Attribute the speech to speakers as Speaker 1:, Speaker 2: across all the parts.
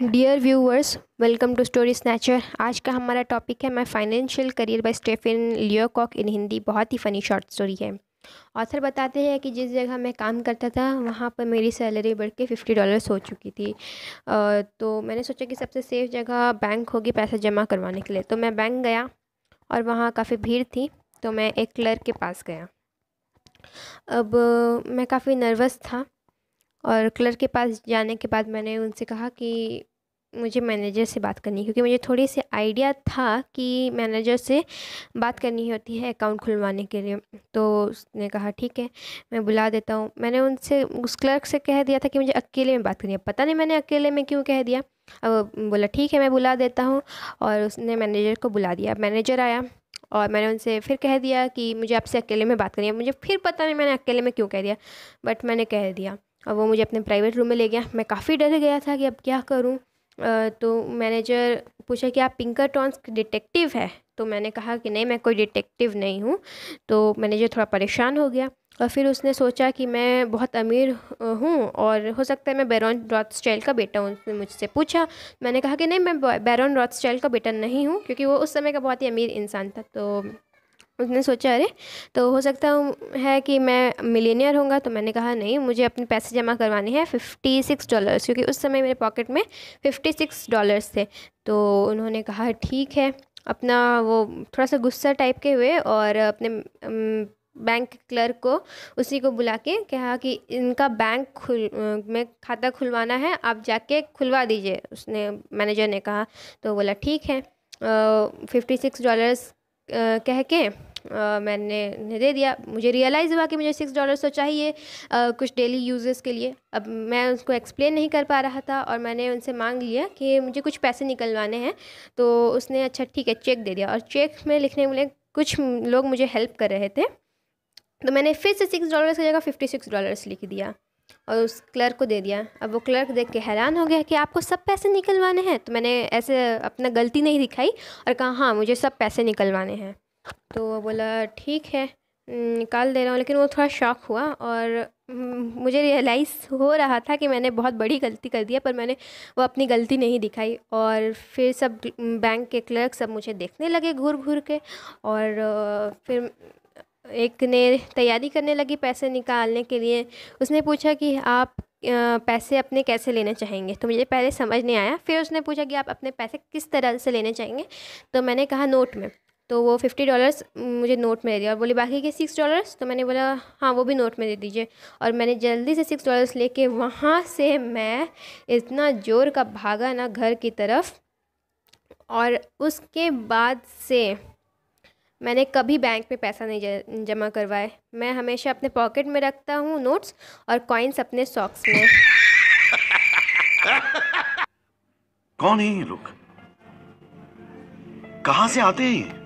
Speaker 1: dear viewers welcome to story snatcher आज का हमारा टॉपिक है my financial career by Stephen Leacock in Hindi बहुत ही फ़नी शॉर्ट स्टोरी है ऑथर बताते हैं कि जिस जगह मैं काम करता था वहाँ पर मेरी सैलरी बढ़ के फिफ्टी डॉलर्स हो चुकी थी तो मैंने सोचा कि सबसे सेफ़ जगह बैंक होगी पैसा जमा करवाने के लिए तो मैं बैंक गया और वहाँ काफ़ी भीड़ थी तो मैं एक क्लर्क के पास गया अब मैं काफ़ी नर्वस था और क्लर्क के पास जाने के बाद मैंने उनसे कहा कि मुझे मैनेजर से बात करनी है क्योंकि मुझे थोड़ी सी आइडिया था कि मैनेजर से बात करनी होती है अकाउंट खुलवाने के लिए तो उसने कहा ठीक है मैं बुला देता हूँ मैंने उनसे उस क्लर्क से कह दिया था कि मुझे अकेले में बात करनी है पता नहीं मैंने अकेले में क्यों कह दिया अब बोला ठीक है मैं बुला देता हूँ और उसने मैनेजर को बुला दिया मैनेजर आया और मैंने उनसे फिर कह दिया कि मुझे आपसे अकेले में बात करनी है मुझे फिर पता नहीं मैंने अकेले में क्यों कह दिया बट मैंने कह दिया और वो मुझे अपने प्राइवेट रूम में ले गया मैं काफ़ी डर गया था कि अब क्या करूँ तो मैनेजर पूछा कि आप पिंकर टॉन्स डिटेक्टिव है तो मैंने कहा कि नहीं मैं कोई डिटेक्टिव नहीं हूँ तो मैनेजर थोड़ा परेशान हो गया और फिर उसने सोचा कि मैं बहुत अमीर हूँ और हो सकता है मैं बैरॉन स्टाइल का बेटा हूँ उसने मुझसे पूछा मैंने कहा कि नहीं मैं बैरॉन स्टाइल का बेटा नहीं हूँ क्योंकि वो उस समय का बहुत ही अमीर इंसान था तो उसने सोचा अरे तो हो सकता है कि मैं मिलीनियर होंगे तो मैंने कहा नहीं मुझे अपने पैसे जमा करवाने हैं फ़िफ्टी सिक्स डॉलर्स क्योंकि उस समय मेरे पॉकेट में फ़िफ्टी सिक्स डॉलर्स थे तो उन्होंने कहा ठीक है अपना वो थोड़ा सा गुस्सा टाइप के हुए और अपने बैंक क्लर्क को उसी को बुला के कहा कि इनका बैंक खुल में खाता खुलवाना है आप जाके खुलवा दीजिए उसने मैनेजर ने कहा तो बोला ठीक है फिफ्टी सिक्स डॉलर्स कह के मैंने दे दिया मुझे रियलाइज़ हुआ कि मुझे सिक्स डॉलर तो चाहिए कुछ डेली यूजेस के लिए अब मैं उसको एक्सप्लेन नहीं कर पा रहा था और मैंने उनसे मांग लिया कि मुझे कुछ पैसे निकलवाने हैं तो उसने अच्छा ठीक है चेक दे दिया और चेक में लिखने में कुछ लोग मुझे हेल्प कर रहे थे तो मैंने फिर से सिक्स डॉलर्स की जगह फ़िफ्टी सिक्स डॉलर्स लिख दिया और उस क्लर्क को दे दिया अब वो क्लर्क देख के हैरान हो गया कि आपको सब पैसे निकलवाने हैं तो मैंने ऐसे अपना गलती नहीं दिखाई और कहा हाँ मुझे सब पैसे निकलवाने हैं तो वो बोला ठीक है निकाल दे रहा हूँ लेकिन वो थोड़ा शॉक हुआ और मुझे रियलाइज़ हो रहा था कि मैंने बहुत बड़ी गलती कर दिया पर मैंने वो अपनी गलती नहीं दिखाई और फिर सब बैंक के क्लर्क सब मुझे देखने लगे घूर घूर के और फिर एक ने तैयारी करने लगी पैसे निकालने के लिए उसने पूछा कि आप पैसे अपने कैसे लेने चाहेंगे तो मुझे पहले समझ नहीं आया फिर उसने पूछा कि आप अपने पैसे किस तरह से लेने चाहेंगे तो मैंने कहा नोट में तो वो फिफ्टी डॉलर्स मुझे नोट में दे दिया और बोली बाकी के सिक्स डॉलर्स तो मैंने बोला हाँ वो भी नोट में दे दीजिए और मैंने जल्दी से सिक्स डॉलर्स लेके वहाँ से मैं इतना ज़ोर का भागा ना घर की तरफ और उसके बाद से मैंने कभी बैंक में पैसा नहीं जमा करवाए मैं हमेशा अपने पॉकेट में रखता हूँ नोट्स और कॉइन्स अपने सॉक्स में कौन है ये लोग कहाँ से आते हैं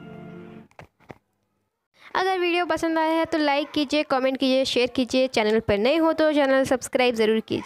Speaker 1: अगर वीडियो पसंद आया है तो लाइक कीजिए कमेंट कीजिए शेयर कीजिए चैनल पर नए हो तो चैनल सब्सक्राइब ज़रूर कीजिए